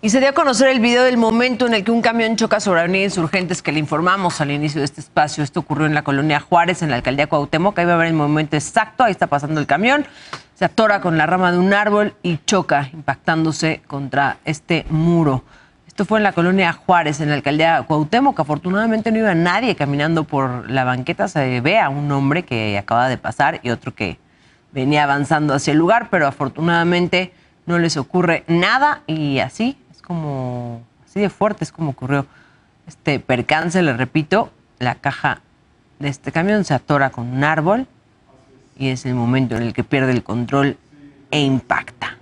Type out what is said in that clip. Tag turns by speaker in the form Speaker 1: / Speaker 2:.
Speaker 1: Y se dio a conocer el video del momento en el que un camión choca sobre Avenida Insurgentes, que le informamos al inicio de este espacio. Esto ocurrió en la colonia Juárez, en la alcaldía Cuauhtémoc. Ahí va a ver el momento exacto. Ahí está pasando el camión. Se atora con la rama de un árbol y choca, impactándose contra este muro. Esto fue en la colonia Juárez, en la alcaldía Cuauhtémoc. Afortunadamente no iba nadie caminando por la banqueta. Se ve a un hombre que acaba de pasar y otro que venía avanzando hacia el lugar, pero afortunadamente no les ocurre nada y así como, así de fuerte es como ocurrió este percance, le repito, la caja de este camión se atora con un árbol y es el momento en el que pierde el control e impacta.